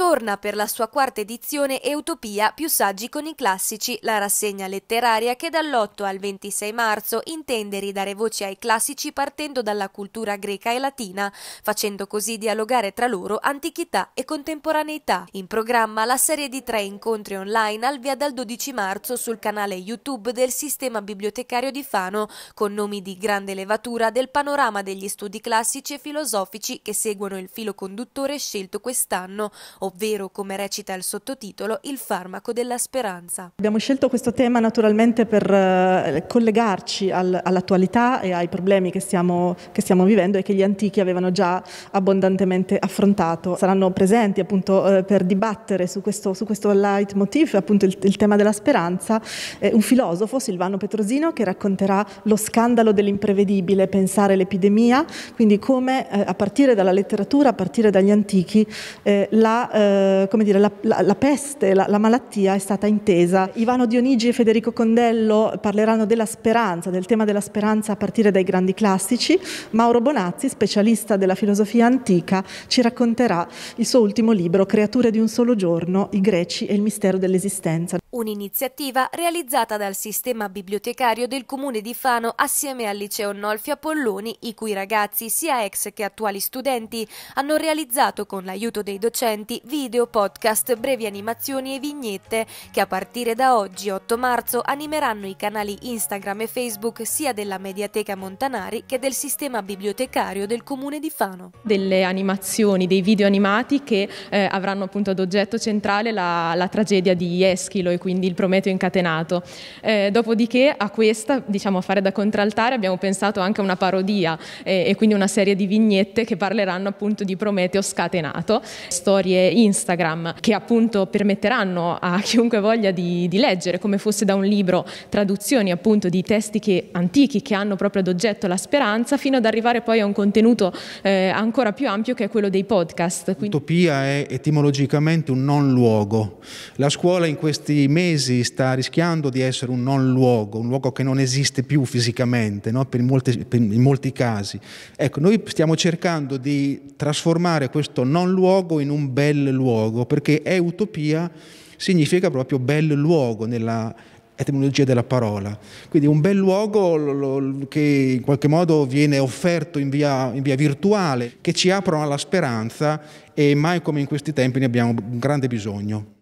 torna per la sua quarta edizione Eutopia più saggi con i classici, la rassegna letteraria che dall'8 al 26 marzo intende ridare voce ai classici partendo dalla cultura greca e latina, facendo così dialogare tra loro antichità e contemporaneità. In programma la serie di tre incontri online al via dal 12 marzo sul canale YouTube del Sistema Bibliotecario di Fano, con nomi di grande levatura del panorama degli studi classici e filosofici che seguono il filo conduttore scelto quest'anno, ovvero ovvero, come recita il sottotitolo, il farmaco della speranza. Abbiamo scelto questo tema naturalmente per eh, collegarci al, all'attualità e ai problemi che stiamo, che stiamo, vivendo e che gli antichi avevano già abbondantemente affrontato. Saranno presenti appunto eh, per dibattere su questo, su questo leitmotiv, appunto il, il tema della speranza, eh, un filosofo, Silvano Petrosino, che racconterà lo scandalo dell'imprevedibile, pensare l'epidemia, quindi come a partire dalla letteratura, a partire dagli antichi, la eh, come dire, la, la, la, peste, la, la, malattia è stata intesa. Ivano Dionigi e Federico Condello parleranno della speranza, del tema della speranza a partire dai grandi classici. Mauro Bonazzi, specialista della filosofia antica, ci racconterà il suo ultimo libro, Creature di un solo giorno, i greci e il mistero dell'esistenza. Un'iniziativa realizzata dal sistema bibliotecario del comune di Fano assieme al liceo Nolfi Apolloni, i cui ragazzi, sia ex che attuali studenti, hanno realizzato con l'aiuto dei docenti video, podcast, brevi animazioni e vignette che a partire da oggi, 8 marzo, animeranno i canali Instagram e Facebook sia della Mediateca Montanari che del sistema bibliotecario del comune di Fano. Delle animazioni, dei video animati che eh, avranno appunto ad oggetto centrale la, la tragedia di Eschilo e quindi il Prometeo incatenato. Eh, dopodiché a questa, diciamo a fare da contraltare, abbiamo pensato anche a una parodia eh, e quindi una serie di vignette che parleranno appunto di Prometeo scatenato, storie Instagram che appunto permetteranno a chiunque voglia di, di leggere come fosse da un libro traduzioni appunto di testi che, antichi che hanno proprio ad oggetto la speranza fino ad arrivare poi a un contenuto eh, ancora più ampio che è quello dei podcast. Quindi... Utopia è etimologicamente un non luogo. La scuola in questi mesi sta rischiando di essere un non luogo, un luogo che non esiste più fisicamente no? per, molti, per, in molti casi. Ecco, noi stiamo cercando di trasformare questo non luogo in un bel luogo, perché è utopia significa proprio bel luogo nella etimologia della parola. Quindi un bel luogo lo, che in qualche modo viene offerto in via, in via virtuale, che ci aprono alla speranza e mai come in questi tempi ne abbiamo un grande bisogno.